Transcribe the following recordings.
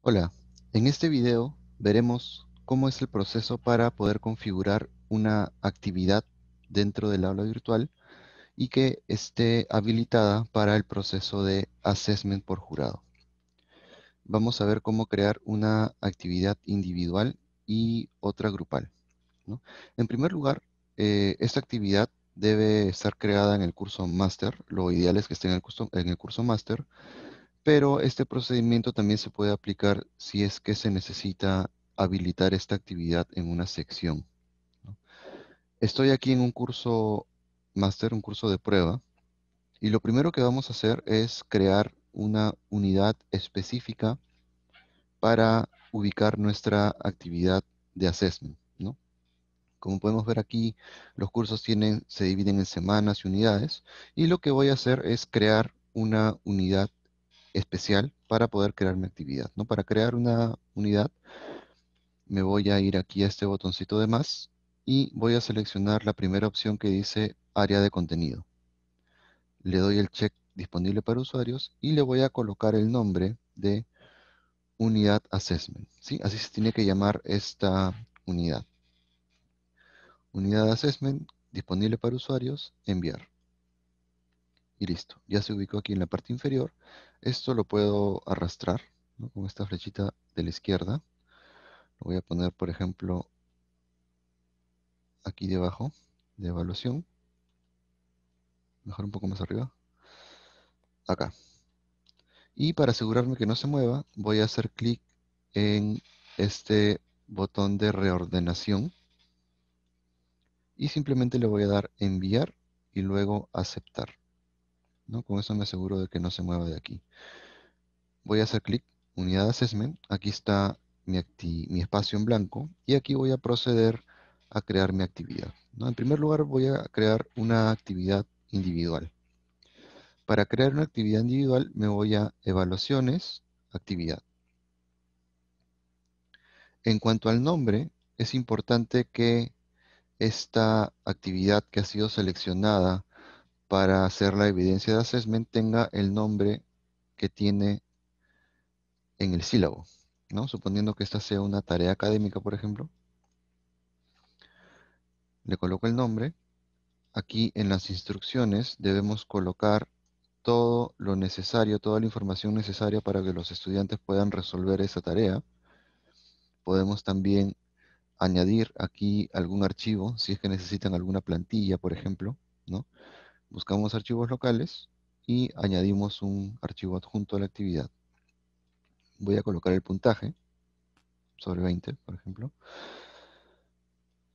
Hola, en este video veremos cómo es el proceso para poder configurar una actividad dentro del aula virtual y que esté habilitada para el proceso de assessment por jurado. Vamos a ver cómo crear una actividad individual y otra grupal. En primer lugar, eh, esta actividad debe estar creada en el curso máster. Lo ideal es que esté en el curso, en el curso máster pero este procedimiento también se puede aplicar si es que se necesita habilitar esta actividad en una sección. Estoy aquí en un curso máster, un curso de prueba, y lo primero que vamos a hacer es crear una unidad específica para ubicar nuestra actividad de assessment. Como podemos ver aquí, los cursos se dividen en semanas y unidades, y lo que voy a hacer es crear una unidad especial para poder crear mi actividad. ¿no? Para crear una unidad, me voy a ir aquí a este botoncito de más y voy a seleccionar la primera opción que dice área de contenido. Le doy el check disponible para usuarios y le voy a colocar el nombre de unidad assessment. ¿sí? Así se tiene que llamar esta unidad. Unidad assessment disponible para usuarios, enviar y listo. Ya se ubicó aquí en la parte inferior. Esto lo puedo arrastrar con esta flechita de la izquierda. Lo voy a poner, por ejemplo, aquí debajo de evaluación. Mejor un poco más arriba. Acá. Y para asegurarme que no se mueva, voy a hacer clic en este botón de reordenación. Y simplemente le voy a dar enviar y luego aceptar. Con eso me aseguro de que no se mueva de aquí. Voy a hacer clic, unidad assessment, aquí está mi, espacio en blanco y aquí voy a proceder a crear mi actividad. En primer lugar voy a crear una actividad individual. Para crear una actividad individual me voy a evaluaciones, actividad. En cuanto al nombre, es importante que esta actividad que ha sido seleccionada para hacer la evidencia de assessment tenga el nombre que tiene en el sílabo, ¿no? Suponiendo que esta sea una tarea académica, por ejemplo. Le coloco el nombre. Aquí en las instrucciones debemos colocar todo lo necesario, toda la información necesaria para que los estudiantes puedan resolver esa tarea. Podemos también añadir aquí algún archivo, si es que necesitan alguna plantilla, por ejemplo, ¿no? buscamos archivos locales y añadimos un archivo adjunto a la actividad. Voy a colocar el puntaje sobre 20, por ejemplo.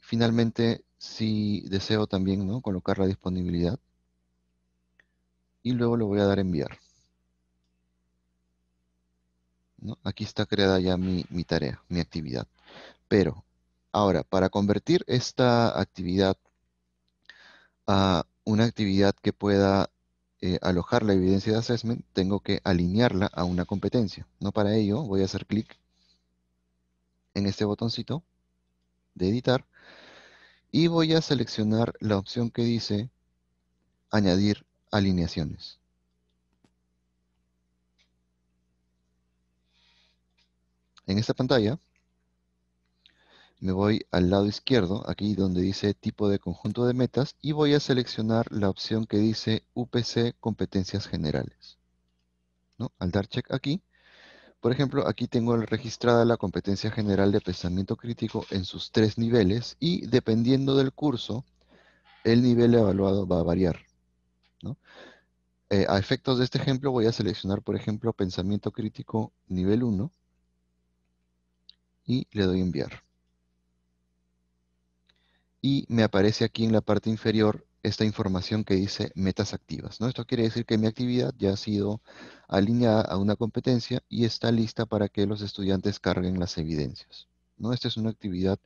Finalmente, si deseo también ¿no? colocar la disponibilidad, y luego lo voy a dar enviar. Aquí está creada ya mi, tarea, mi actividad. Pero, ahora, para convertir esta actividad a una actividad que pueda eh, alojar la evidencia de assessment, tengo que alinearla a una competencia. No para ello, voy a hacer clic en este botoncito de editar y voy a seleccionar la opción que dice añadir alineaciones. En esta pantalla me voy al lado izquierdo, aquí donde dice tipo de conjunto de metas, y voy a seleccionar la opción que dice UPC competencias generales. ¿No? Al dar check aquí, por ejemplo, aquí tengo registrada la competencia general de pensamiento crítico en sus tres niveles y dependiendo del curso, el nivel evaluado va a variar. Eh, a efectos de este ejemplo voy a seleccionar, por ejemplo, pensamiento crítico nivel 1 y le doy enviar y me aparece aquí en la parte inferior esta información que dice metas activas. ¿no? Esto quiere decir que mi actividad ya ha sido alineada a una competencia y está lista para que los estudiantes carguen las evidencias. ¿no? Esta es una actividad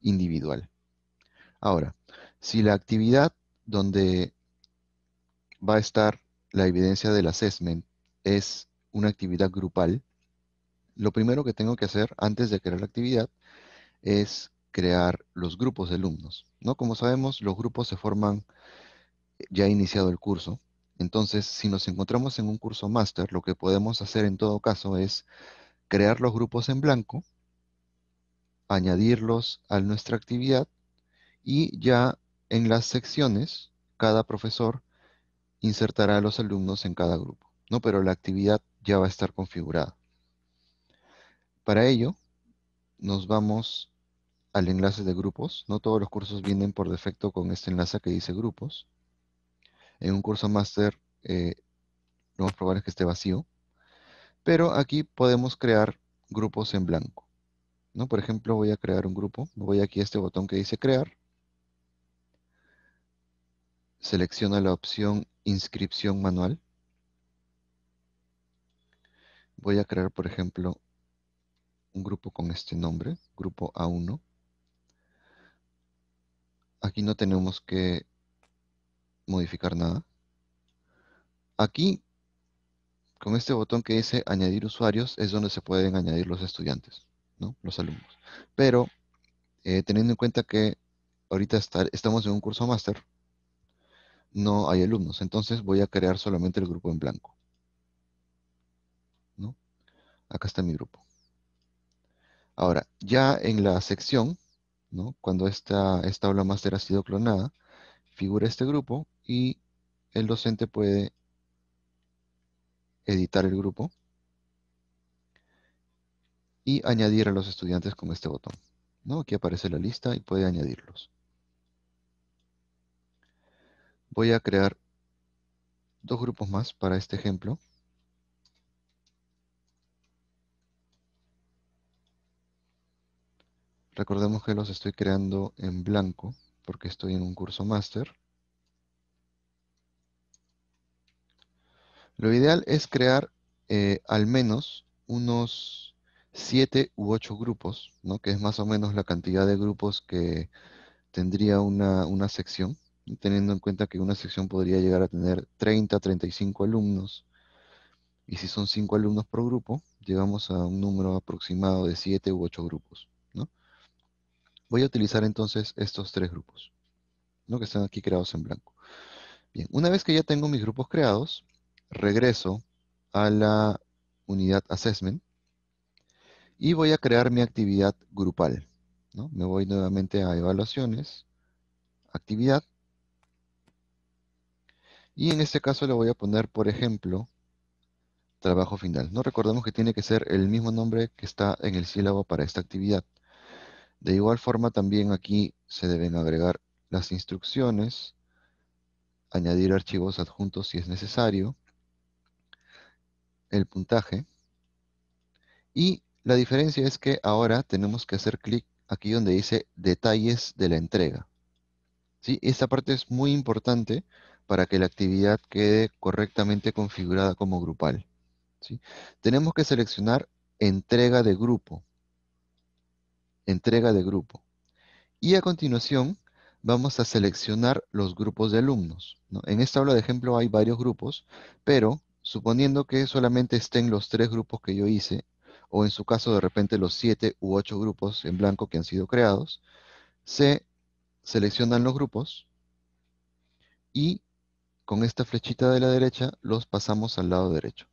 individual. Ahora, si la actividad donde va a estar la evidencia del assessment es una actividad grupal, lo primero que tengo que hacer antes de crear la actividad es crear los grupos de alumnos. ¿no? Como sabemos, los grupos se forman eh, ya iniciado el curso. Entonces, si nos encontramos en un curso máster, lo que podemos hacer en todo caso es crear los grupos en blanco, añadirlos a nuestra actividad y ya en las secciones, cada profesor insertará a los alumnos en cada grupo. ¿no? Pero la actividad ya va a estar configurada. Para ello, nos vamos al enlace de grupos. No todos los cursos vienen por defecto con este enlace que dice grupos. En un curso máster, eh, lo más probable es que esté vacío. Pero aquí podemos crear grupos en blanco. ¿no? Por ejemplo, voy a crear un grupo. Voy aquí a este botón que dice crear. Selecciona la opción inscripción manual. Voy a crear, por ejemplo, un grupo con este nombre, grupo A1. Aquí no tenemos que modificar nada. Aquí, con este botón que dice añadir usuarios, es donde se pueden añadir los estudiantes, ¿no? los alumnos. Pero, eh, teniendo en cuenta que ahorita estamos en un curso máster, no hay alumnos. Entonces voy a crear solamente el grupo en blanco. ¿No? Acá está mi grupo. Ahora, ya en la sección cuando esta, esta aula máster ha sido clonada, figura este grupo y el docente puede editar el grupo y añadir a los estudiantes con este botón. Aquí aparece la lista y puede añadirlos. Voy a crear dos grupos más para este ejemplo. Recordemos que los estoy creando en blanco porque estoy en un curso máster. Lo ideal es crear eh, al menos unos 7 u 8 grupos, ¿no? que es más o menos la cantidad de grupos que tendría una, una sección, teniendo en cuenta que una sección podría llegar a tener 30, 35 alumnos, y si son 5 alumnos por grupo, llegamos a un número aproximado de 7 u 8 grupos. Voy a utilizar entonces estos tres grupos, que están aquí creados en blanco. Bien, una vez que ya tengo mis grupos creados, regreso a la unidad Assessment y voy a crear mi actividad grupal. Me voy nuevamente a evaluaciones, actividad, y en este caso le voy a poner, por ejemplo, trabajo final. No recordemos que tiene que ser el mismo nombre que está en el sílabo para esta actividad. De igual forma también aquí se deben agregar las instrucciones, añadir archivos adjuntos si es necesario, el puntaje, y la diferencia es que ahora tenemos que hacer clic aquí donde dice detalles de la entrega. ¿Sí? Esta parte es muy importante para que la actividad quede correctamente configurada como grupal. Tenemos que seleccionar entrega de grupo entrega de grupo. Y a continuación vamos a seleccionar los grupos de alumnos. En esta aula de ejemplo hay varios grupos, pero suponiendo que solamente estén los tres grupos que yo hice, o en su caso de repente los siete u ocho grupos en blanco que han sido creados, se seleccionan los grupos y con esta flechita de la derecha los pasamos al lado derecho.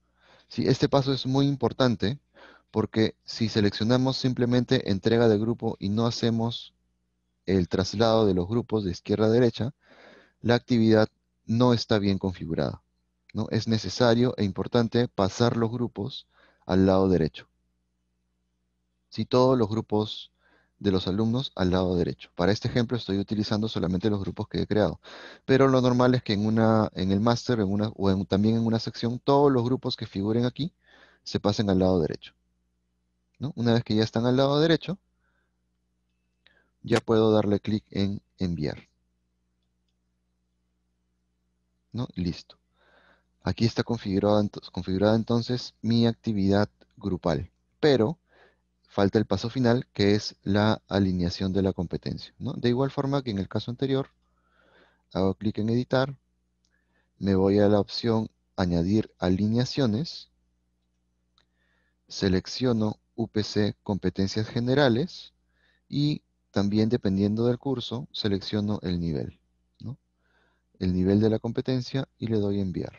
si este paso es muy importante porque si seleccionamos simplemente entrega de grupo y no hacemos el traslado de los grupos de izquierda a derecha, la actividad no está bien configurada. ¿no? Es necesario e importante pasar los grupos al lado derecho. Si todos los grupos de los alumnos al lado derecho. Para este ejemplo estoy utilizando solamente los grupos que he creado. Pero lo normal es que en, una, en el máster o también en una sección, todos los grupos que figuren aquí se pasen al lado derecho. Una vez que ya están al lado derecho, ya puedo darle clic en enviar. ¿No? Listo. Aquí está configurada, entonces mi actividad grupal, pero falta el paso final que es la alineación de la competencia. ¿no? De igual forma que en el caso anterior, hago clic en editar, me voy a la opción añadir alineaciones, selecciono UPC Competencias Generales y también dependiendo del curso selecciono el nivel, ¿no? el nivel de la competencia y le doy enviar.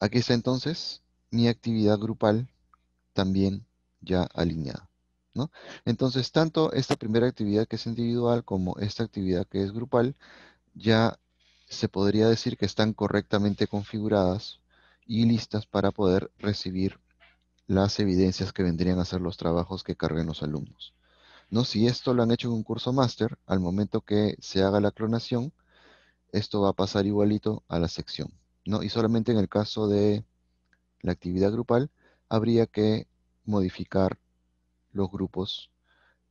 Aquí está entonces mi actividad grupal también ya alineada. Entonces, tanto esta primera actividad que es individual como esta actividad que es grupal, ya se podría decir que están correctamente configuradas y listas para poder recibir las evidencias que vendrían a ser los trabajos que carguen los alumnos. ¿no? Si esto lo han hecho en un curso máster, al momento que se haga la clonación, esto va a pasar igualito a la sección. ¿no? Y solamente en el caso de la actividad grupal, habría que modificar los grupos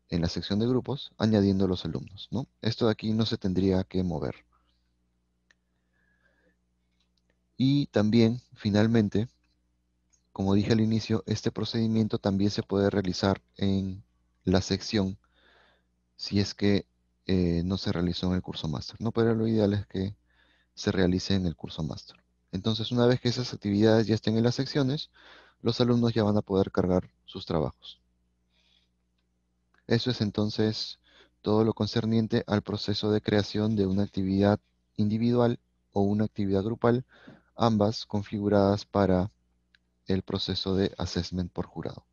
en la sección de grupos, añadiendo los alumnos. ¿no? Esto de aquí no se tendría que mover. Y también, finalmente, como dije al inicio, este procedimiento también se puede realizar en la sección si es que eh, no se realizó en el curso máster. No, pero lo ideal es que se realice en el curso máster. Entonces, una vez que esas actividades ya estén en las secciones, los alumnos ya van a poder cargar sus trabajos. Eso es entonces todo lo concerniente al proceso de creación de una actividad individual o una actividad grupal, ambas configuradas para el proceso de assessment por jurado.